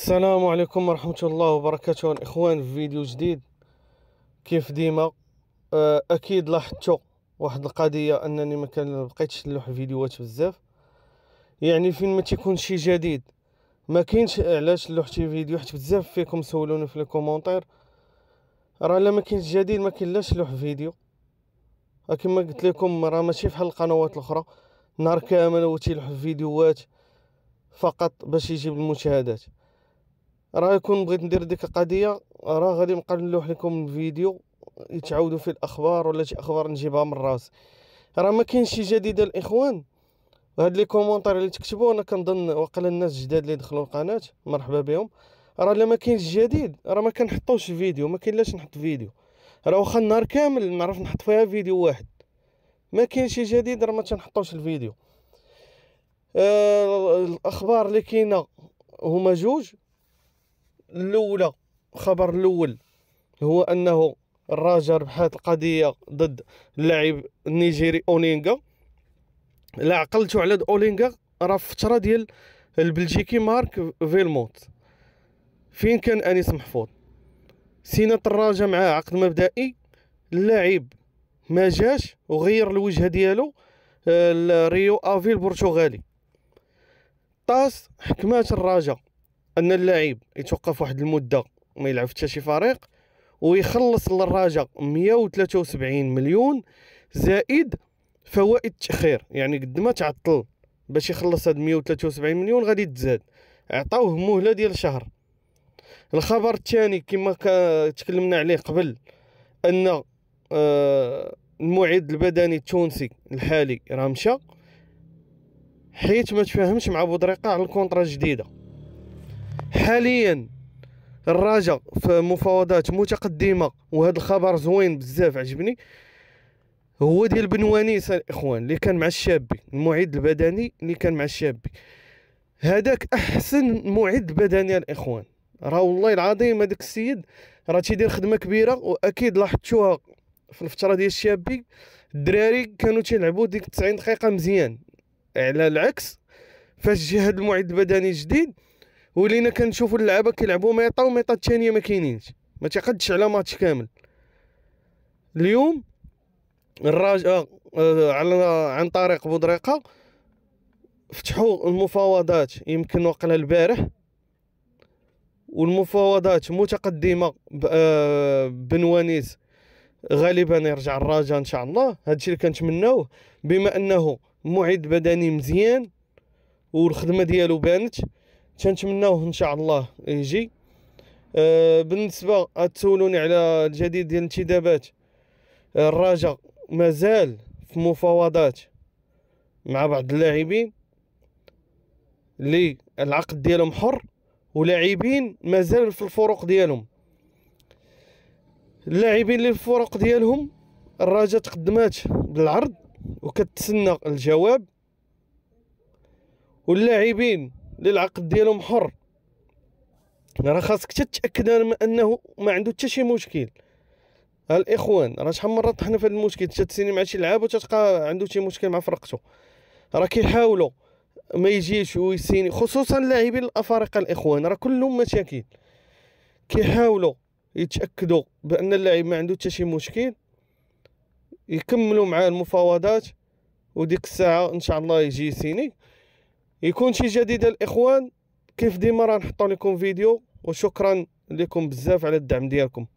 السلام عليكم ورحمة الله وبركاته الإخوان في فيديو جديد كيف ديما آه، أكيد لاحظتوا واحد القضية أنني ما كان بقيتش نلوح فيديوهات بزاف يعني فين ما تيكون شي جديد ما كاينش علاش نلوح شي فيديو حيت بزاف فيكم سولوني في الكومنتير راه لا ما كاينش جديد ما لاش نلوح فيديو أه، كما قلت لكم راه ماشي بحال القنوات الاخرى نهار كامل و تيلوح فيديوهات فقط باش يجيب المشاهدات راه يكون بغيت ندير ديك القضيه راه غادي نبقى نلوح لكم الفيديو يتعاودوا فيه الاخبار ولا شي اخبار نجيبها من راس راه ما كاينش شي جديد الاخوان هاد لي كومونتير اللي تكتبوا انا كنظن وقال الناس جداد اللي دخلوا القناه مرحبا بهم راه الا ما كاينش جديد راه ما كنحطوش فيديو ما كاين لاش نحط فيديو راه واخا النهار كامل نعرف نحط فيها فيديو واحد ما كاين شي جديد راه ما تنحطوش الفيديو آه الاخبار اللي كاينه هما جوج الاولى الخبر الاول هو انه الرجاء ربحات القضيه ضد اللاعب النيجيري اونينغا لا عقلتو على اولينغا راه في فتره ديال البلجيكي مارك فيلمونت فين كان انيس محفوظ سينا الراجا معاه عقد مبدئي اللاعب ما جاش وغير الوجهه ديالو آه، ريو افيل البرتغالي طاس حكمات الراجا ان اللاعب يتوقف واحد المده ما يلعب حتى شي فريق ويخلص للراجا 173 مليون زائد فوائد التاخير يعني قد ما تعطل باش يخلص هاد 173 مليون غادي تزاد عطاوه مهله ديال شهر الخبر الثاني كما تكلمنا عليه قبل ان آه، المعد البدني التونسي الحالي راه مشى حيت ما تفاهمش مع بودريقه على الكونطرا الجديده حاليا الرجاء في مفاوضات متقدمه وهذا الخبر زوين بزاف عجبني هو ديال بنوانيس الاخوان اللي كان مع الشابي المعد البدني اللي كان مع الشابي هذاك احسن معد بدني الاخوان راه والله العظيم هذاك السيد راه تيدير خدمه كبيره واكيد لاحظتوها في الفتره ديال الشابي الدراري كانوا تيلعبوا ديك 90 دقيقه مزيان على العكس فاش جه هذا المعد البدني الجديد ولينا كنشوفوا اللعابه كيلعبوا ميطا وميطا الثانيه ما كاينينش ما تيقدش على ماتش كامل اليوم الرجاء آه، آه، على عن طريق بودريقه فتحوا المفاوضات يمكن وقلها البارح والمفاوضات متقدمه آه، بنوانيس غالبا يرجع الراجا ان شاء الله هادشي اللي كنتمناوه بما انه معد بدني مزيان والخدمه ديالو بانت تنتمناوه ان شاء الله يجي أه بالنسبه تسولوني على الجديد ديال الانتدابات آه، الرجاء مازال في مفاوضات مع بعض اللاعبين اللي العقد ديالهم حر ولاعبين مازال في الفروق ديالهم اللاعبين اللي في الفرق ديالهم الرجاء تقدمات بالعرض وكتسنى الجواب واللاعبين اللي العقد ديالهم حر راه خاصك تتاكد انه ما عنده حتى شي مشكل الاخوان راه شحال مره طحنا في هذا المشكل تتسيني مع شي لعاب وتتلقى عنده شي مشكل مع فرقته راه كيحاولوا ما يجيش ويسيني خصوصا اللاعبين الافارقه الاخوان راه كلهم مشاكل كيحاولوا يتاكدوا بان اللاعب ما عنده حتى شي مشكل يكملوا معاه المفاوضات وديك الساعه ان شاء الله يجي سيني يكون شي جديد الاخوان كيف ديما راه نحطو لكم فيديو وشكرا لكم بزاف على الدعم ديالكم